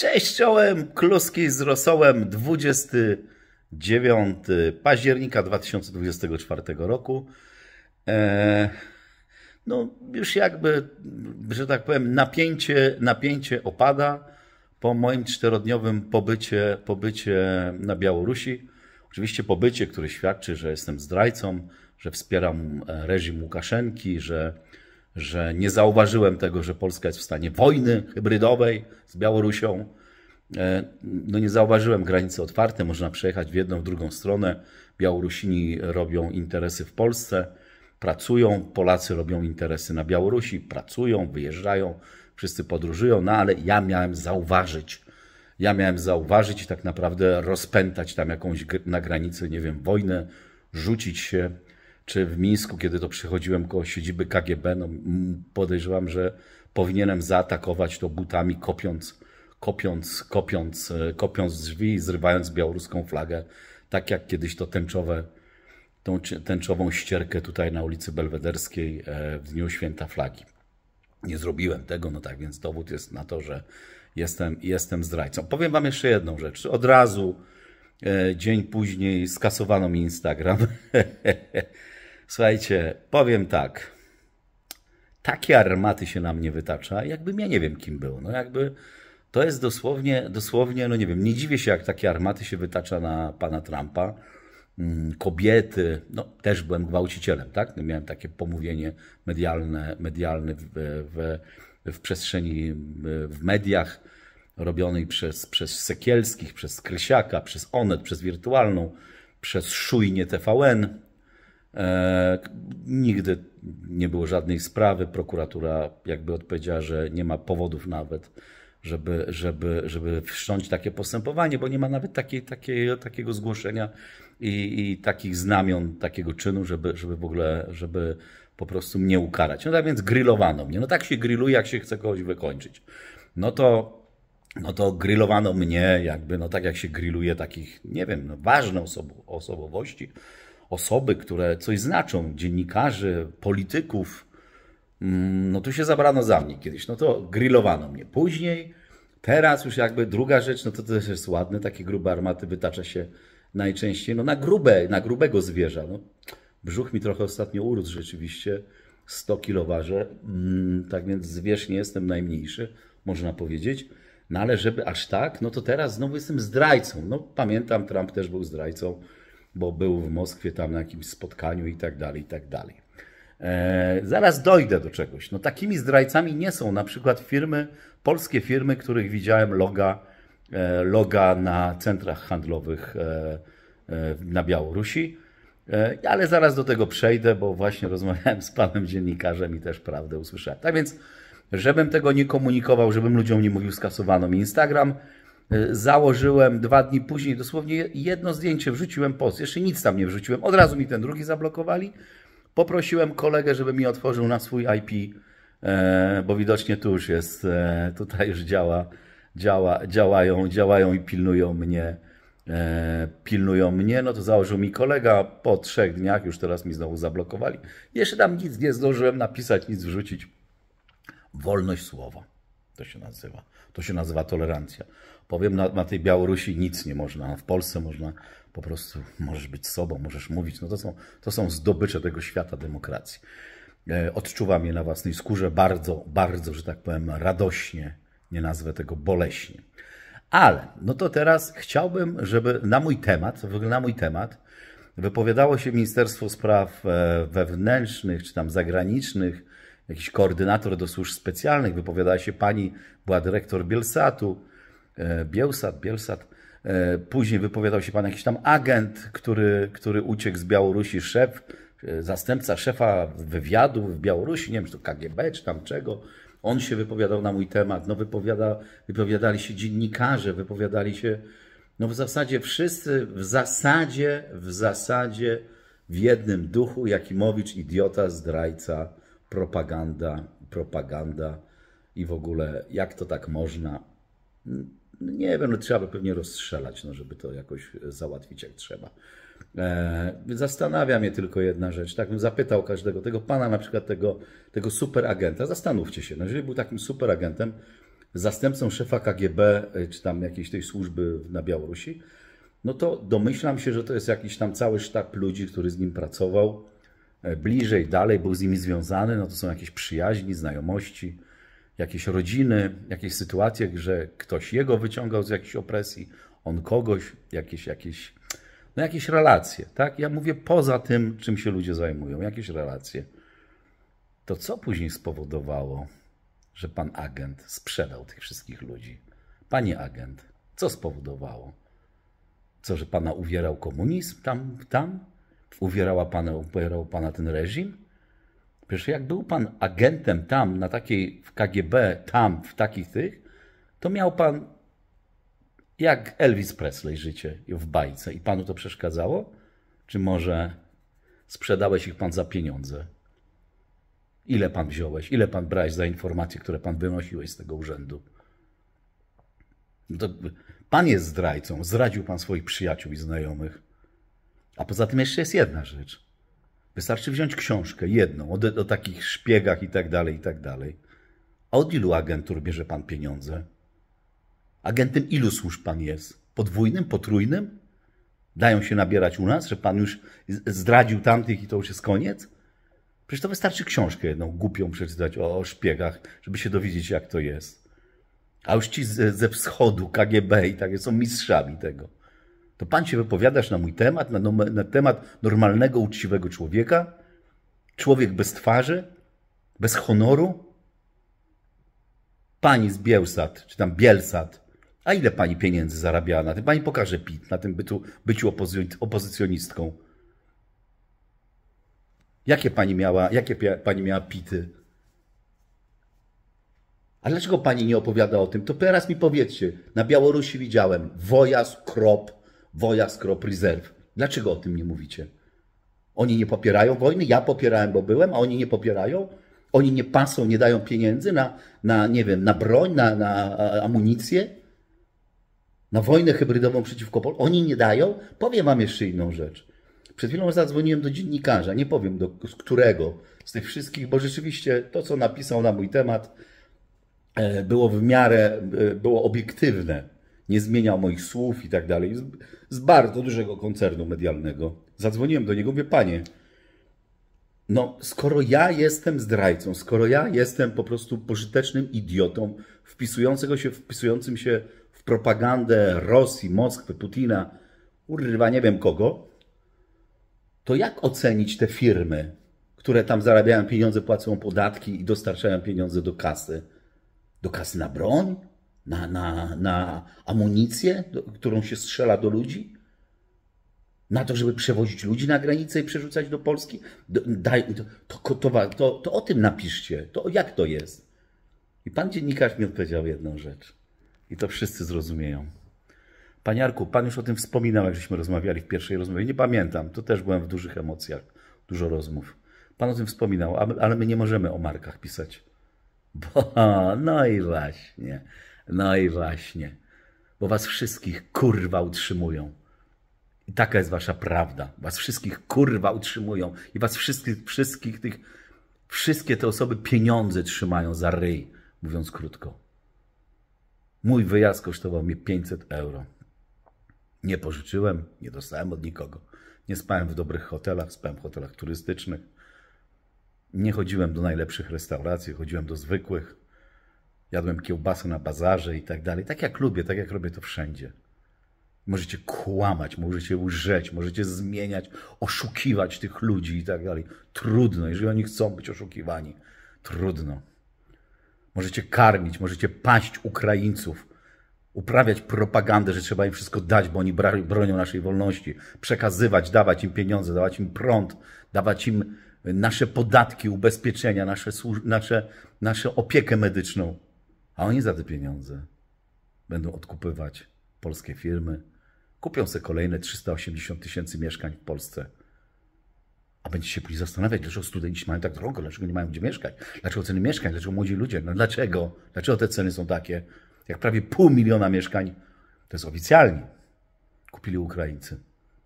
Cześć czołem, kluski z rosołem, 29 października 2024 roku. Eee, no już jakby, że tak powiem, napięcie, napięcie opada po moim czterodniowym pobycie, pobycie na Białorusi. Oczywiście pobycie, który świadczy, że jestem zdrajcą, że wspieram e, reżim Łukaszenki, że że nie zauważyłem tego, że Polska jest w stanie wojny hybrydowej z Białorusią. E, no nie zauważyłem granicy otwarte, można przejechać w jedną, w drugą stronę. Białorusini robią interesy w Polsce, pracują, Polacy robią interesy na Białorusi, pracują, wyjeżdżają, wszyscy podróżują, no ale ja miałem zauważyć, ja miałem zauważyć i tak naprawdę rozpętać tam jakąś na granicy, nie wiem, wojnę, rzucić się czy w Mińsku, kiedy to przychodziłem koło siedziby KGB, no podejrzewam, że powinienem zaatakować to butami, kopiąc, kopiąc, kopiąc, e, kopiąc drzwi i zrywając białoruską flagę, tak jak kiedyś to tęczowe, tą tęczową ścierkę tutaj na ulicy Belwederskiej e, w dniu święta flagi. Nie zrobiłem tego, no tak więc dowód jest na to, że jestem, jestem zdrajcą. Powiem wam jeszcze jedną rzecz. Od razu e, dzień później skasowano mi Instagram. Słuchajcie, powiem tak. Takie armaty się na mnie wytacza, jakbym ja nie wiem, kim był. No jakby to jest dosłownie, dosłownie, no nie wiem, nie dziwię się, jak takie armaty się wytacza na pana Trumpa. Mm, kobiety, no też byłem gwałcicielem, tak? No miałem takie pomówienie medialne, medialne w, w, w przestrzeni, w mediach robionej przez, przez Sekielskich, przez Krysiaka, przez Onet, przez Wirtualną, przez Szujnie TVN. E, nigdy nie było żadnej sprawy. Prokuratura jakby odpowiedziała, że nie ma powodów nawet, żeby, żeby, żeby wszcząć takie postępowanie, bo nie ma nawet takiej, takiej, takiego zgłoszenia i, i takich znamion takiego czynu, żeby, żeby w ogóle, żeby po prostu mnie ukarać. No tak więc grillowano mnie. No tak się grilluje, jak się chce kogoś wykończyć. No to, no to grillowano mnie, jakby, no tak jak się grilluje takich, nie wiem, no, ważne osobo osobowości osoby, które coś znaczą, dziennikarzy, polityków, mm, no tu się zabrano za mnie kiedyś, no to grillowano mnie. Później, teraz już jakby druga rzecz, no to też jest ładne, takie grube armaty wytacza się najczęściej no na grube, na grubego zwierza. No, brzuch mi trochę ostatnio urósł rzeczywiście, 100 kilo mm, tak więc zwierz nie jestem najmniejszy, można powiedzieć. No ale żeby aż tak, no to teraz znowu jestem zdrajcą. No pamiętam, Trump też był zdrajcą bo był w Moskwie tam na jakimś spotkaniu i tak dalej, i tak dalej. E, zaraz dojdę do czegoś. No takimi zdrajcami nie są na przykład firmy, polskie firmy, których widziałem loga, e, loga na centrach handlowych e, na Białorusi. Ale zaraz do tego przejdę, bo właśnie rozmawiałem z panem dziennikarzem i też prawdę usłyszałem. Tak więc, żebym tego nie komunikował, żebym ludziom nie mówił, skasowano mi Instagram, Y, założyłem dwa dni później, dosłownie jedno zdjęcie wrzuciłem post, jeszcze nic tam nie wrzuciłem, od razu mi ten drugi zablokowali. Poprosiłem kolegę, żeby mi otworzył na swój IP, e, bo widocznie tu już jest, e, tutaj już działa, działa działają, działają i pilnują mnie, e, pilnują mnie, no to założył mi kolega, po trzech dniach już teraz mi znowu zablokowali. Jeszcze tam nic nie zdążyłem napisać, nic wrzucić. Wolność słowa, to się nazywa, to się nazywa tolerancja powiem, na, na tej Białorusi nic nie można, a w Polsce można po prostu, możesz być sobą, możesz mówić. No to są, to są zdobycze tego świata demokracji. E, odczuwam je na własnej skórze bardzo, bardzo, że tak powiem, radośnie, nie nazwę tego boleśnie. Ale, no to teraz chciałbym, żeby na mój temat, na mój temat, wypowiadało się Ministerstwo Spraw e, Wewnętrznych czy tam zagranicznych, jakiś koordynator do służb specjalnych, wypowiadała się pani, była dyrektor Bielsatu, E, Bielsat, Bielsat. E, później wypowiadał się pan jakiś tam agent, który, który uciekł z Białorusi, szef, e, zastępca szefa wywiadu w Białorusi, nie wiem, czy to KGB, czy tam czego. On się wypowiadał na mój temat, no wypowiada, wypowiadali się dziennikarze, wypowiadali się, no w zasadzie wszyscy, w zasadzie, w zasadzie w jednym duchu, Jakimowicz, idiota, zdrajca, propaganda, propaganda i w ogóle jak to tak można, nie wiem, no trzeba by pewnie rozstrzelać, no, żeby to jakoś e, załatwić jak trzeba. E, zastanawia mnie tylko jedna rzecz. Tak bym zapytał każdego, tego pana na przykład, tego, tego superagenta, zastanówcie się, no, jeżeli był takim superagentem, zastępcą szefa KGB, e, czy tam jakiejś tej służby na Białorusi, no to domyślam się, że to jest jakiś tam cały sztab ludzi, który z nim pracował e, bliżej, dalej, był z nimi związany, no to są jakieś przyjaźni, znajomości, jakieś rodziny, jakieś sytuacje, że ktoś jego wyciągał z jakiejś opresji, on kogoś, jakieś, jakieś, no jakieś relacje, tak? Ja mówię poza tym, czym się ludzie zajmują, jakieś relacje. To co później spowodowało, że pan agent sprzedał tych wszystkich ludzi? Panie agent, co spowodowało? Co, że pana uwierał komunizm tam, tam? Uwierała pana, uwierał pana ten reżim? Przecież jak był pan agentem tam, na takiej, w KGB, tam, w takich tych, to miał pan jak Elvis Presley życie w bajce i panu to przeszkadzało? Czy może sprzedałeś ich pan za pieniądze? Ile pan wziąłeś? Ile pan brałeś za informacje, które pan wynosiłeś z tego urzędu? No pan jest zdrajcą. Zdradził pan swoich przyjaciół i znajomych. A poza tym jeszcze jest jedna rzecz. Wystarczy wziąć książkę, jedną, o, o takich szpiegach i tak dalej, i tak dalej. A od ilu agentur bierze pan pieniądze? Agentem ilu służb pan jest? Podwójnym, potrójnym? Dają się nabierać u nas, że pan już zdradził tamtych i to już jest koniec? Przecież to wystarczy książkę jedną głupią przeczytać o, o szpiegach, żeby się dowiedzieć, jak to jest. A już ci ze, ze wschodu, KGB i takie są mistrzami tego. To pan się wypowiadasz na mój temat, na, na temat normalnego, uczciwego człowieka? Człowiek bez twarzy? Bez honoru? Pani z Bielsat, czy tam Bielsat, a ile pani pieniędzy zarabiała na tym? Pani pokaże PIT na tym bytu, byciu opozy opozycjonistką. Jakie pani miała, jakie pani miała pity? A dlaczego pani nie opowiada o tym? To teraz mi powiedzcie. Na Białorusi widziałem wojas, krop, wojasko Scrop Reserve. Dlaczego o tym nie mówicie? Oni nie popierają wojny, ja popierałem, bo byłem, a oni nie popierają. Oni nie pasą, nie dają pieniędzy na, na nie wiem, na broń, na, na amunicję, na wojnę hybrydową przeciwko Polsce. Oni nie dają. Powiem wam jeszcze inną rzecz. Przed chwilą zadzwoniłem do dziennikarza, nie powiem do z którego z tych wszystkich, bo rzeczywiście to, co napisał na mój temat, e, było w miarę, e, było obiektywne nie zmieniał moich słów i tak dalej. Z, z bardzo dużego koncernu medialnego. Zadzwoniłem do niego, mówię, panie, no skoro ja jestem zdrajcą, skoro ja jestem po prostu pożytecznym idiotą, wpisującego się, wpisującym się w propagandę Rosji, Moskwy, Putina, urwa nie wiem kogo, to jak ocenić te firmy, które tam zarabiają pieniądze, płacą podatki i dostarczają pieniądze do kasy? Do kasy na broń? na, na, na amunicję, do, którą się strzela do ludzi? Na to, żeby przewozić ludzi na granicę i przerzucać do Polski? Daj, to, to, to, to o tym napiszcie. To jak to jest? I pan dziennikarz mi odpowiedział jedną rzecz. I to wszyscy zrozumieją. Panie Arku, pan już o tym wspominał, jak żeśmy rozmawiali w pierwszej rozmowie. Nie pamiętam, to też byłem w dużych emocjach, dużo rozmów. Pan o tym wspominał, ale my nie możemy o markach pisać. Bo, no i właśnie. No i właśnie, bo was wszystkich kurwa utrzymują. I taka jest wasza prawda. Was wszystkich kurwa utrzymują i was wszystkich, wszystkich tych, wszystkie te osoby pieniądze trzymają za ryj, mówiąc krótko. Mój wyjazd kosztował mi 500 euro. Nie pożyczyłem, nie dostałem od nikogo. Nie spałem w dobrych hotelach, spałem w hotelach turystycznych. Nie chodziłem do najlepszych restauracji, chodziłem do zwykłych. Jadłem kiełbasę na bazarze i tak dalej. Tak jak lubię, tak jak robię to wszędzie. Możecie kłamać, możecie łżeć, możecie zmieniać, oszukiwać tych ludzi i tak dalej. Trudno, jeżeli oni chcą być oszukiwani. Trudno. Możecie karmić, możecie paść Ukraińców, uprawiać propagandę, że trzeba im wszystko dać, bo oni bronią naszej wolności, przekazywać, dawać im pieniądze, dawać im prąd, dawać im nasze podatki, ubezpieczenia, nasze, nasze, nasze opiekę medyczną. A oni za te pieniądze będą odkupywać polskie firmy, kupią sobie kolejne 380 tysięcy mieszkań w Polsce. A będziecie się później zastanawiać, dlaczego studenci mają tak drogo, dlaczego nie mają gdzie mieszkać, dlaczego ceny mieszkań, dlaczego młodzi ludzie, no dlaczego, dlaczego te ceny są takie, jak prawie pół miliona mieszkań, to jest oficjalnie, kupili Ukraińcy.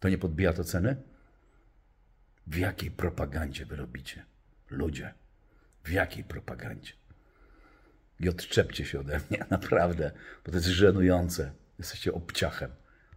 To nie podbija to ceny? W jakiej propagandzie wy robicie? Ludzie, w jakiej propagandzie? i odczepcie się ode mnie, naprawdę, bo to jest żenujące. Jesteście obciachem.